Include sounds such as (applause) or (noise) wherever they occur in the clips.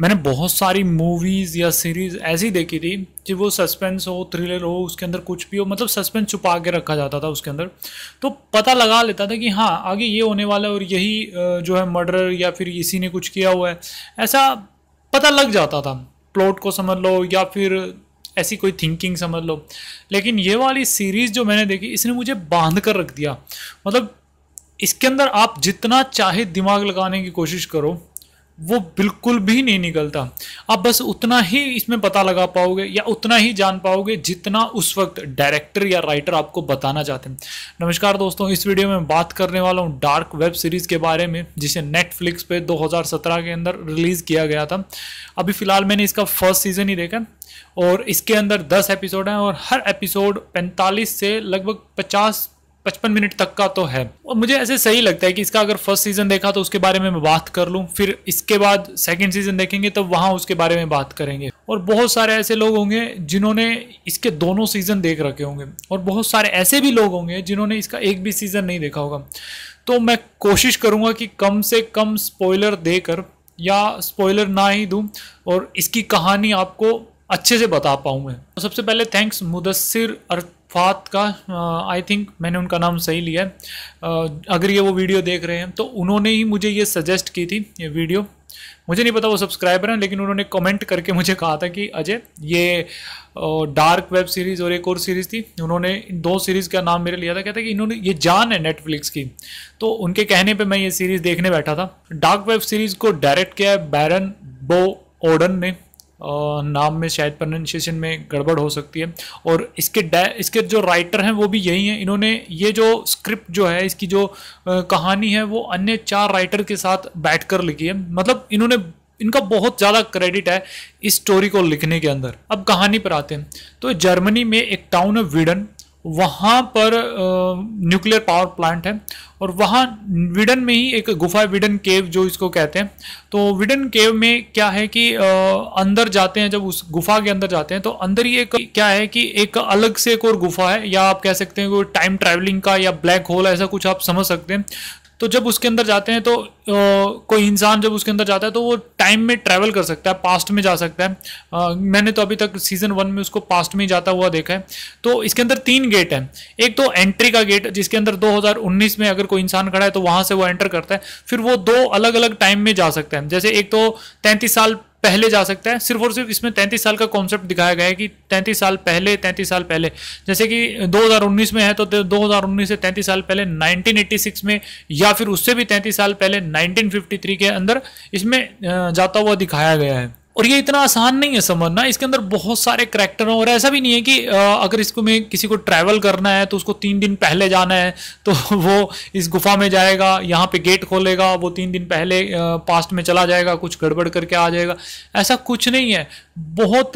मैंने बहुत सारी मूवीज़ या सीरीज़ ऐसी देखी थी कि वो सस्पेंस हो थ्रिलर हो उसके अंदर कुछ भी हो मतलब सस्पेंस छुपा के रखा जाता था उसके अंदर तो पता लगा लेता था कि हाँ आगे ये होने वाला है और यही जो है मर्डर या फिर इसी ने कुछ किया हुआ है ऐसा पता लग जाता था प्लॉट को समझ लो या फिर ऐसी कोई थिंकिंग समझ लो लेकिन ये वाली सीरीज़ जो मैंने देखी इसने मुझे बांध कर रख दिया मतलब इसके अंदर आप जितना चाहे दिमाग लगाने की कोशिश करो वो बिल्कुल भी नहीं निकलता आप बस उतना ही इसमें पता लगा पाओगे या उतना ही जान पाओगे जितना उस वक्त डायरेक्टर या राइटर आपको बताना चाहते हैं नमस्कार दोस्तों इस वीडियो में बात करने वाला हूँ डार्क वेब सीरीज़ के बारे में जिसे नेटफ्लिक्स पे 2017 के अंदर रिलीज़ किया गया था अभी फ़िलहाल मैंने इसका फर्स्ट सीज़न ही देखा और इसके अंदर दस एपिसोड हैं और हर एपिसोड पैंतालीस से लगभग पचास पचपन मिनट तक का तो है और मुझे ऐसे सही लगता है कि इसका अगर फर्स्ट सीजन देखा तो उसके बारे में मैं बात कर लूँ फिर इसके बाद सेकेंड सीजन देखेंगे तो वहाँ उसके बारे में बात करेंगे और बहुत सारे ऐसे लोग होंगे जिन्होंने इसके दोनों सीजन देख रखे होंगे और बहुत सारे ऐसे भी लोग होंगे जिन्होंने इसका एक भी सीजन नहीं देखा होगा तो मैं कोशिश करूँगा कि कम से कम स्पॉयलर देकर या स्पॉयलर ना ही दूँ और इसकी कहानी आपको अच्छे से बता पाऊँ मैं तो सबसे पहले थैंक्स मुदसर अर्थ फात का आई थिंक मैंने उनका नाम सही लिया है अगर ये वो वीडियो देख रहे हैं तो उन्होंने ही मुझे ये सजेस्ट की थी ये वीडियो मुझे नहीं पता वो सब्सक्राइबर हैं लेकिन उन्होंने कमेंट करके मुझे कहा था कि अजय ये डार्क वेब सीरीज़ और एक और सीरीज़ थी उन्होंने दो सीरीज़ का नाम मेरे लिया था कहता कि इन्होंने ये जान है नेटफ्लिक्स की तो उनके कहने पे मैं ये सीरीज़ देखने बैठा था डार्क वेब सीरीज़ को डायरेक्ट किया है बैरन बो ओडन ने नाम में शायद प्रोनाउंसिएशन में गड़बड़ हो सकती है और इसके इसके जो राइटर हैं वो भी यही हैं इन्होंने ये जो स्क्रिप्ट जो है इसकी जो कहानी है वो अन्य चार राइटर के साथ कर लिखी है मतलब इन्होंने इनका बहुत ज़्यादा क्रेडिट है इस स्टोरी को लिखने के अंदर अब कहानी पर आते हैं तो जर्मनी में एक टाउन है वीडन वहाँ पर न्यूक्लियर पावर प्लांट है और वहाँ विडन में ही एक गुफा विडन केव जो इसको कहते हैं तो विडन केव में क्या है कि आ, अंदर जाते हैं जब उस गुफा के अंदर जाते हैं तो अंदर ही एक क्या है कि एक अलग से एक और गुफा है या आप कह सकते हैं कोई टाइम ट्रैवलिंग का या ब्लैक होल ऐसा कुछ आप समझ सकते हैं तो जब उसके अंदर जाते हैं तो कोई इंसान जब उसके अंदर जाता है तो वो टाइम में ट्रैवल कर सकता है पास्ट में जा सकता है आ, मैंने तो अभी तक सीजन वन में उसको पास्ट में ही जाता हुआ देखा है तो इसके अंदर तीन गेट हैं एक तो एंट्री का गेट जिसके अंदर 2019 में अगर कोई इंसान खड़ा है तो वहां से वो एंटर करता है फिर वो दो अलग अलग टाइम में जा सकते हैं जैसे एक तो तैंतीस साल पहले जा सकता है सिर्फ और सिर्फ इसमें तैंतीस साल का कॉन्सेप्ट दिखाया गया है कि तैंतीस साल पहले तैंतीस साल पहले जैसे कि 2019 में है तो 2019 से तैंतीस साल पहले 1986 में या फिर उससे भी तैंतीस साल पहले 1953 के अंदर इसमें जाता हुआ दिखाया गया है और ये इतना आसान नहीं है समझना इसके अंदर बहुत सारे करेक्टर हैं और ऐसा भी नहीं है कि अगर इसको में किसी को ट्रैवल करना है तो उसको तीन दिन पहले जाना है तो (laughs) वो इस गुफा में जाएगा यहाँ पे गेट खोलेगा वो तीन दिन पहले पास्ट में चला जाएगा कुछ गड़बड़ करके आ जाएगा ऐसा कुछ नहीं है बहुत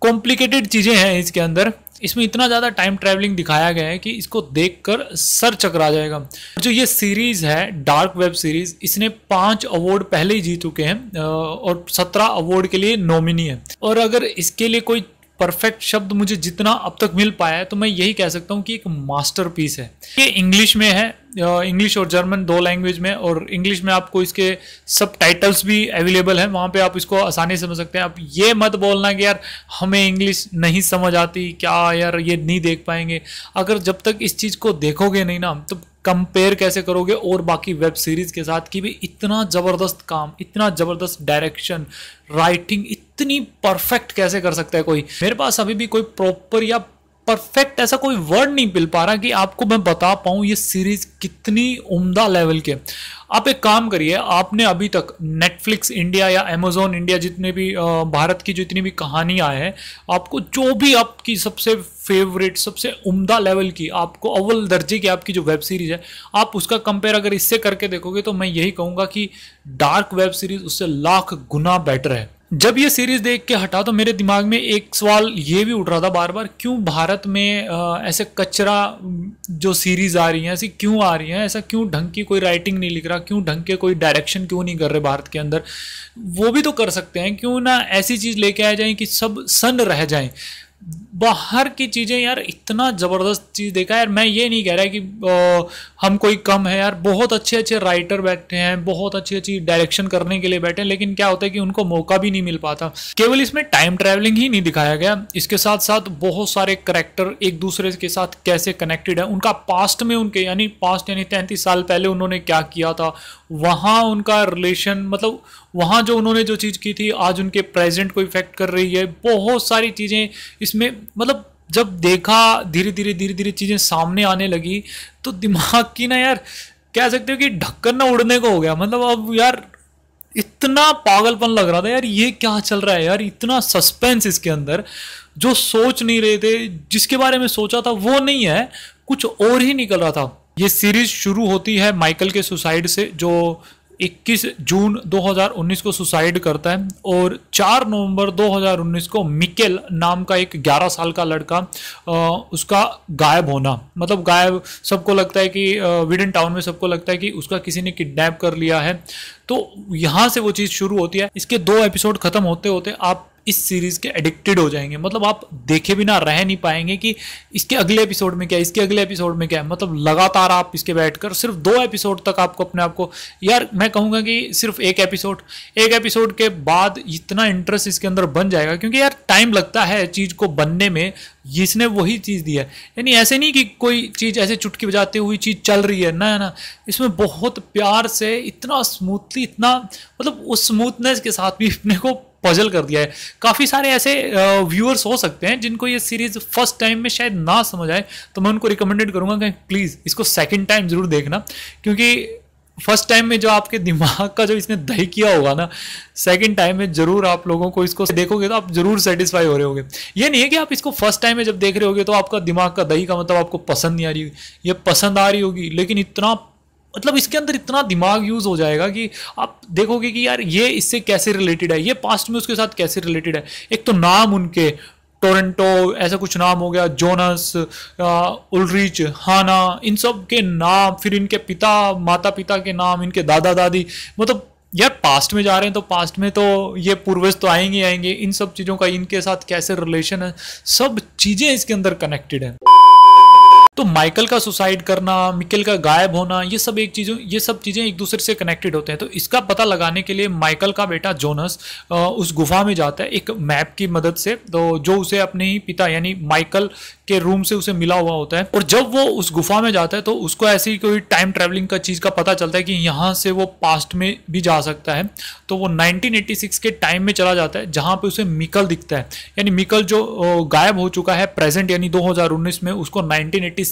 कॉम्प्लिकेटेड चीज़ें हैं इसके अंदर इसमें इतना ज़्यादा टाइम ट्रेवलिंग दिखाया गया है कि इसको देखकर सर चकरा जाएगा जो ये सीरीज़ है डार्क वेब सीरीज़ इसने पांच अवार्ड पहले ही जीत चुके हैं और सत्रह अवार्ड के लिए नॉमिनी है और अगर इसके लिए कोई परफेक्ट शब्द मुझे जितना अब तक मिल पाया है तो मैं यही कह सकता हूँ कि एक मास्टरपीस है ये इंग्लिश में है इंग्लिश और जर्मन दो लैंग्वेज में और इंग्लिश में आपको इसके सब टाइटल्स भी अवेलेबल हैं वहाँ पे आप इसको आसानी से समझ सकते हैं आप ये मत बोलना कि यार हमें इंग्लिश नहीं समझ आती क्या यार ये नहीं देख पाएंगे अगर जब तक इस चीज़ को देखोगे नहीं ना तो कंपेयर कैसे करोगे और बाकी वेब सीरीज के साथ कि भी इतना ज़बरदस्त काम इतना ज़बरदस्त डायरेक्शन राइटिंग इतनी परफेक्ट कैसे कर सकता है कोई मेरे पास अभी भी कोई प्रॉपर या परफेक्ट ऐसा कोई वर्ड नहीं मिल पा रहा कि आपको मैं बता पाऊँ ये सीरीज कितनी उम्दा लेवल के आप एक काम करिए आपने अभी तक नेटफ्लिक्स इंडिया या अमेजोन इंडिया जितने भी भारत की जितनी भी कहानियाँ हैं आपको जो भी आपकी सबसे फेवरेट सबसे उम्दा लेवल की आपको अव्वल दर्जे की आपकी जो वेब सीरीज़ है आप उसका कंपेयर अगर इससे करके देखोगे तो मैं यही कहूँगा कि डार्क वेब सीरीज़ उससे लाख गुना बेटर है जब ये सीरीज देख के हटा तो मेरे दिमाग में एक सवाल ये भी उठ रहा था बार बार क्यों भारत में ऐसे कचरा जो सीरीज आ रही हैं ऐसी क्यों आ रही हैं ऐसा क्यों ढंग की कोई राइटिंग नहीं लिख रहा क्यों ढंग के कोई डायरेक्शन क्यों नहीं कर रहे भारत के अंदर वो भी तो कर सकते हैं क्यों ना ऐसी चीज़ लेके आ जाए कि सब सन रह जाए बाहर की चीज़ें यार इतना ज़बरदस्त चीज़ देखा यार मैं ये नहीं कह रहा कि आ, हम कोई कम है यार बहुत अच्छे अच्छे राइटर बैठे हैं बहुत अच्छी अच्छी डायरेक्शन करने के लिए बैठे हैं लेकिन क्या होता है कि उनको मौका भी नहीं मिल पाता केवल इसमें टाइम ट्रैवलिंग ही नहीं दिखाया गया इसके साथ साथ बहुत सारे करेक्टर एक दूसरे के साथ कैसे कनेक्टेड है उनका पास्ट में उनके यानी पास्ट यानी तैंतीस साल पहले उन्होंने क्या किया था वहाँ उनका रिलेशन मतलब वहाँ जो उन्होंने जो चीज़ की थी आज उनके प्रेजेंट को इफेक्ट कर रही है बहुत सारी चीज़ें इसमें मतलब जब देखा धीरे धीरे धीरे धीरे चीज़ें सामने आने लगी तो दिमाग की ना यार कह सकते हो कि ढक्कन ना उड़ने को हो गया मतलब अब यार इतना पागलपन लग रहा था यार ये क्या चल रहा है यार इतना सस्पेंस इसके अंदर जो सोच नहीं रहे थे जिसके बारे में सोचा था वो नहीं है कुछ और ही निकल रहा था ये सीरीज शुरू होती है माइकल के सुसाइड से जो 21 जून 2019 को सुसाइड करता है और 4 नवंबर 2019 को मिकेल नाम का एक 11 साल का लड़का उसका गायब होना मतलब गायब सबको लगता है कि विडन टाउन में सबको लगता है कि उसका किसी ने किडनैप कर लिया है तो यहाँ से वो चीज़ शुरू होती है इसके दो एपिसोड ख़त्म होते होते आप इस सीरीज़ के एडिक्टेड हो जाएंगे मतलब आप देखे बिना रह नहीं पाएंगे कि इसके अगले एपिसोड में क्या है इसके अगले एपिसोड में क्या है मतलब लगातार आप इसके बैठकर सिर्फ दो एपिसोड तक आपको अपने आप को यार मैं कहूँगा कि सिर्फ एक एपिसोड एक एपिसोड के बाद इतना इंटरेस्ट इसके अंदर बन जाएगा क्योंकि यार टाइम लगता है चीज़ को बनने में इसने वही चीज़ दी है यानी ऐसे नहीं कि कोई चीज़ ऐसे चुटकी बजाते हुई चीज़ चल रही है ना ना इसमें बहुत प्यार से इतना स्मूथली इतना मतलब उस स्मूथनेस के साथ भी अपने को पजल कर दिया है काफ़ी सारे ऐसे व्यूअर्स हो सकते हैं जिनको ये सीरीज़ फर्स्ट टाइम में शायद ना समझ आए तो मैं उनको रिकमेंडेड करूँगा कि प्लीज़ इसको सेकेंड टाइम ज़रूर देखना क्योंकि फर्स्ट टाइम में जो आपके दिमाग का जो इसने दही किया होगा ना सेकंड टाइम में जरूर आप लोगों को इसको देखोगे तो आप जरूर सेटिस्फाई हो रहे होगे ये नहीं है कि आप इसको फर्स्ट टाइम में जब देख रहे होगे तो आपका दिमाग का दही का मतलब आपको पसंद नहीं आ रही होगी ये पसंद आ रही होगी लेकिन इतना मतलब इसके अंदर इतना दिमाग यूज हो जाएगा कि आप देखोगे कि यार ये इससे कैसे रिलेटेड है ये पास्ट में उसके साथ कैसे रिलेटेड है एक तो नाम उनके टोरंटो ऐसा कुछ नाम हो गया जोनस उलरिच हाना इन सब के नाम फिर इनके पिता माता पिता के नाम इनके दादा दादी मतलब यार पास्ट में जा रहे हैं तो पास्ट में तो ये पूर्वज तो आएंगे आएंगे इन सब चीज़ों का इनके साथ कैसे रिलेशन है सब चीज़ें इसके अंदर कनेक्टेड हैं तो माइकल का सुसाइड करना मिकेल का गायब होना ये सब एक चीज ये सब चीज़ें एक दूसरे से कनेक्टेड होते हैं तो इसका पता लगाने के लिए माइकल का बेटा जोनस उस गुफा में जाता है एक मैप की मदद से तो जो उसे अपने ही पिता यानी माइकल के रूम से उसे मिला हुआ होता है और जब वो उस गुफा में जाता है तो उसको ऐसी कोई टाइम ट्रेवलिंग का चीज़ का पता चलता है कि यहाँ से वो पास्ट में भी जा सकता है तो वो 1986 के टाइम में चला जाता है जहाँ पे उसे मिकल दिखता है यानी मिकल जो गायब हो चुका है प्रेजेंट यानी 2019 में उसको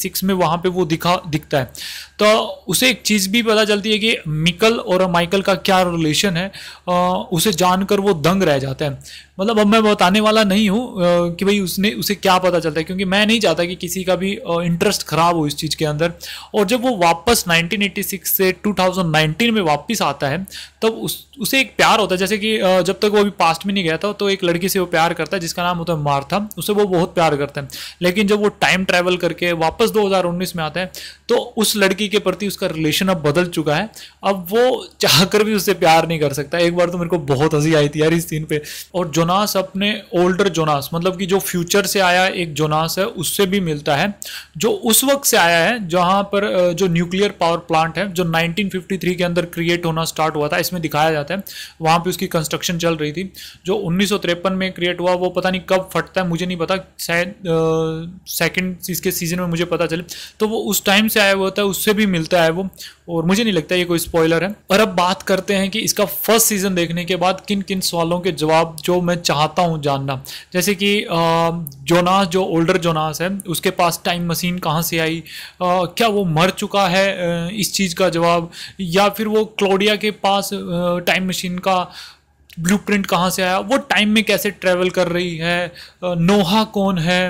1986 में वहां पे वो दिखा दिखता है तो उसे एक चीज़ भी पता चलती है कि मिकल और माइकल का क्या रिलेशन है आ, उसे जानकर वो दंग रह जाता है मतलब अब मैं बताने वाला नहीं हूँ कि भाई उसने उसे क्या पता चलता है क्योंकि मैं नहीं चाहता कि किसी का भी इंटरेस्ट ख़राब हो इस चीज़ के अंदर और जब वो वापस 1986 से 2019 में वापस आता है तब उस उसे एक प्यार होता है जैसे कि जब तक वो अभी पास्ट में नहीं गया था तो एक लड़की से वो प्यार करता है जिसका नाम होता है मार्था उसे वो बहुत प्यार करता है लेकिन जब वो टाइम ट्रैवल करके वापस वापस 2019 में आते हैं तो उस लड़की के प्रति उसका रिलेशन अब बदल चुका है अब वो चाहकर भी उससे प्यार नहीं कर सकता एक बार तो मेरे को बहुत हंसी आई थी यार इस सीन पे और जोनास अपने ओल्डर जोनास मतलब कि जो फ्यूचर से आया एक जोनास है उससे भी मिलता है जो उस वक्त से आया है जहाँ पर जो न्यूक्लियर पावर प्लांट है जो 1953 के अंदर क्रिएट होना स्टार्ट हुआ था इसमें दिखाया जाता है वहाँ पर उसकी कंस्ट्रक्शन चल रही थी जो उन्नीस में क्रिएट हुआ वो पता नहीं कब फटता है मुझे नहीं पता शायद सेकेंड इसके सीजन में मुझे मुझे पता चले तो वो उस टाइम से आया हुआ होता है उससे भी मिलता है वो और मुझे नहीं लगता ये कोई स्पॉयलर है और अब बात करते हैं कि इसका फर्स्ट सीजन देखने के बाद किन किन सवालों के जवाब जो मैं चाहता हूँ जानना जैसे कि जोनास जो ओल्डर जोनास है उसके पास टाइम मशीन कहाँ से आई क्या वो मर चुका है इस चीज़ का जवाब या फिर वो क्लोडिया के पास टाइम मशीन का ब्लूप्रिंट कहाँ से आया वो टाइम में कैसे ट्रेवल कर रही है नोहा कौन है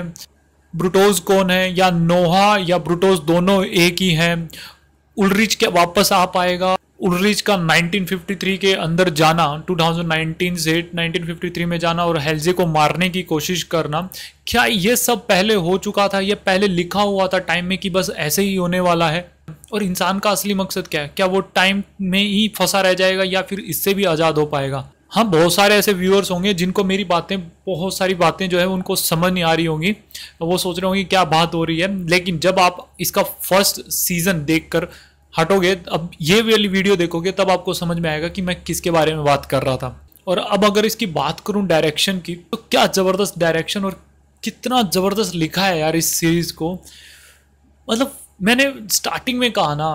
ब्रूटोज कौन है या नोहा या ब्रूटोज दोनों एक ही हैं उलरिच क्या वापस आ पाएगा उलरिच का 1953 के अंदर जाना 2019 से 1953 में जाना और हेल्जे को मारने की कोशिश करना क्या ये सब पहले हो चुका था यह पहले लिखा हुआ था टाइम में कि बस ऐसे ही होने वाला है और इंसान का असली मकसद क्या है क्या वो टाइम में ही फंसा रह जाएगा या फिर इससे भी आज़ाद हो पाएगा हाँ बहुत सारे ऐसे व्यूअर्स होंगे जिनको मेरी बातें बहुत सारी बातें जो है उनको समझ नहीं आ रही होंगी वो सोच रहे होंगे क्या बात हो रही है लेकिन जब आप इसका फर्स्ट सीजन देख कर हटोगे अब ये वाली वीडियो देखोगे तब आपको समझ में आएगा कि मैं किसके बारे में बात कर रहा था और अब अगर इसकी बात करूं डायरेक्शन की तो क्या ज़बरदस्त डायरेक्शन और कितना ज़बरदस्त लिखा है यार इस सीरीज़ को मतलब मैंने स्टार्टिंग में कहा ना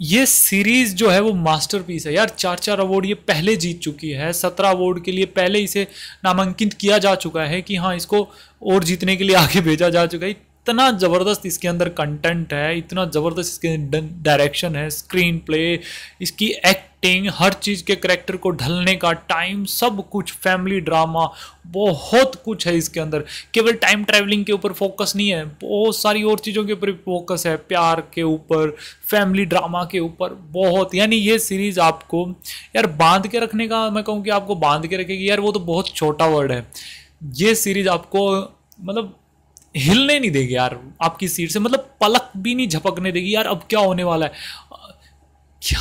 ये सीरीज जो है वो मास्टरपीस है यार चार चार अवार्ड ये पहले जीत चुकी है सत्रह अवार्ड के लिए पहले इसे नामांकित किया जा चुका है कि हाँ इसको और जीतने के लिए आगे भेजा जा चुका है इतना ज़बरदस्त इसके अंदर कंटेंट है इतना ज़बरदस्त इसके डायरेक्शन है स्क्रीन प्ले इसकी एक्टिंग हर चीज़ के करेक्टर को ढलने का टाइम सब कुछ फैमिली ड्रामा बहुत कुछ है इसके अंदर केवल टाइम ट्रैवलिंग के ऊपर फोकस नहीं है बहुत सारी और चीज़ों के ऊपर फोकस है प्यार के ऊपर फैमिली ड्रामा के ऊपर बहुत यानी ये सीरीज़ आपको यार बांध के रखने का मैं कहूँ कि आपको बांध के रखेगी यार वो तो बहुत छोटा वर्ड है ये सीरीज़ आपको मतलब हिलने नहीं देगी यार आपकी सीट से मतलब पलक भी नहीं झपकने देगी यार अब क्या होने वाला है क्या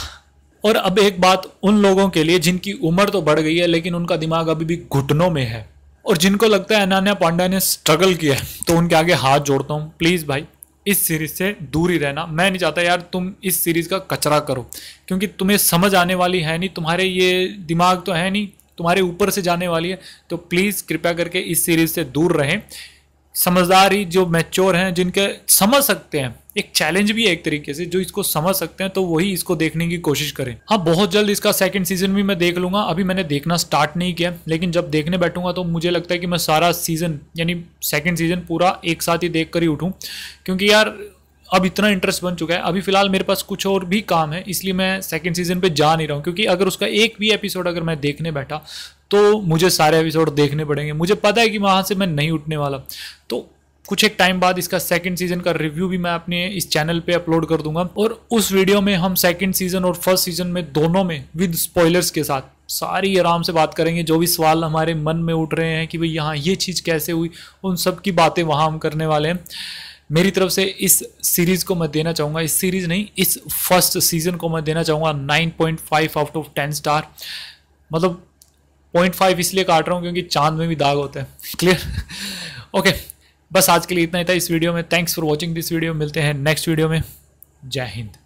और अब एक बात उन लोगों के लिए जिनकी उम्र तो बढ़ गई है लेकिन उनका दिमाग अभी भी घुटनों में है और जिनको लगता है अनान्या पांडा ने स्ट्रगल किया है तो उनके आगे हाथ जोड़ता हूँ प्लीज़ भाई इस सीरीज़ से दूर ही रहना मैं नहीं चाहता यार तुम इस सीरीज़ का कचरा करो क्योंकि तुम्हें समझ आने वाली है नहीं तुम्हारे ये दिमाग तो है नहीं तुम्हारे ऊपर से जाने वाली है तो प्लीज़ कृपया करके इस सीरीज़ से दूर रहें समझदारी जो मैच्योर हैं जिनके समझ सकते हैं एक चैलेंज भी है एक तरीके से जो इसको समझ सकते हैं तो वही इसको देखने की कोशिश करें हाँ बहुत जल्द इसका सेकंड सीजन भी मैं देख लूंगा अभी मैंने देखना स्टार्ट नहीं किया लेकिन जब देखने बैठूंगा तो मुझे लगता है कि मैं सारा सीजन यानी सेकंड सीजन पूरा एक साथ ही देख कर ही उठूँ क्योंकि यार अब इतना इंटरेस्ट बन चुका है अभी फिलहाल मेरे पास कुछ और भी काम है इसलिए मैं सेकेंड सीजन पर जा नहीं रहा हूँ क्योंकि अगर उसका एक भी एपिसोड अगर मैं देखने बैठा तो मुझे सारे एपिसोड देखने पड़ेंगे मुझे पता है कि वहाँ से मैं नहीं उठने वाला तो कुछ एक टाइम बाद इसका सेकंड सीजन का रिव्यू भी मैं अपने इस चैनल पे अपलोड कर दूंगा और उस वीडियो में हम सेकंड सीजन और फर्स्ट सीजन में दोनों में विद स्पॉयलर्स के साथ सारी आराम से बात करेंगे जो भी सवाल हमारे मन में उठ रहे हैं कि भाई यहाँ ये चीज़ कैसे हुई उन सब की बातें वहाँ हम करने वाले हैं मेरी तरफ से इस सीरीज़ को मैं देना चाहूँगा इस सीरीज़ नहीं इस फर्स्ट सीज़न को मैं देना चाहूंगा nine point five out of ten star मतलब पॉइंट फाइव इसलिए काट रहा हूँ क्योंकि चांद में भी दाग होते हैं क्लियर ओके (laughs) बस आज के लिए इतना ही था इस वीडियो में thanks for watching this video मिलते हैं नेक्स्ट वीडियो में जय हिंद